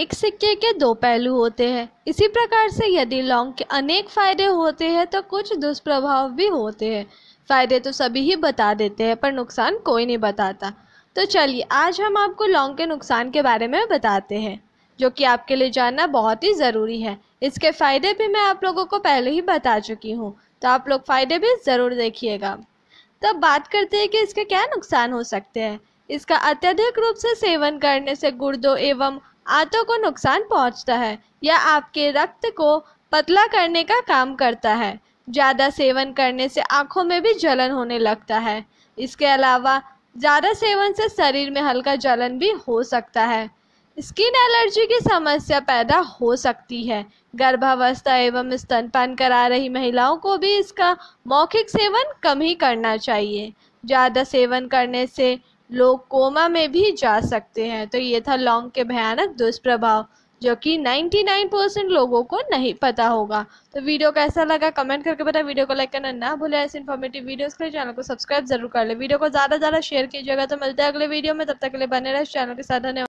एक सिक्के के दो पहलू होते हैं इसी प्रकार से यदि लौंग के अनेक फ़ायदे होते हैं तो कुछ दुष्प्रभाव भी होते हैं फ़ायदे तो सभी ही बता देते हैं पर नुकसान कोई नहीं बताता तो चलिए आज हम आपको लौंग के नुकसान के बारे में बताते हैं जो कि आपके लिए जानना बहुत ही ज़रूरी है इसके फ़ायदे भी मैं आप लोगों को पहले ही बता चुकी हूँ तो आप लोग फ़ायदे भी ज़रूर देखिएगा तब तो बात करते हैं कि इसके क्या नुकसान हो सकते हैं इसका अत्यधिक रूप से सेवन करने से गुर्दों एवं आंतों को नुकसान पहुंचता है या आपके रक्त को पतला करने का काम करता है ज़्यादा सेवन करने से आँखों में भी जलन होने लगता है इसके अलावा ज़्यादा सेवन से शरीर में हल्का जलन भी हो सकता है स्किन एलर्जी की समस्या पैदा हो सकती है गर्भावस्था एवं स्तनपान करा रही महिलाओं को भी इसका मौखिक सेवन कम ही करना चाहिए ज़्यादा सेवन करने से लोग कोमा में भी जा सकते हैं तो ये था लौंग के भयानक दुष्प्रभाव जो कि 99 परसेंट लोगों को नहीं पता होगा तो वीडियो कैसा लगा कमेंट करके बताएं वीडियो को लाइक करना ना भूले ऐसे इन्फॉर्मेटिव वीडियोस के लिए चैनल को सब्सक्राइब जरूर कर ले वीडियो को ज़्यादा से ज़्यादा शेयर कीजिएगा तो मिलते हैं अगले वीडियो में तब तक के लिए बने रहे चैनल के साथ धन्यवाद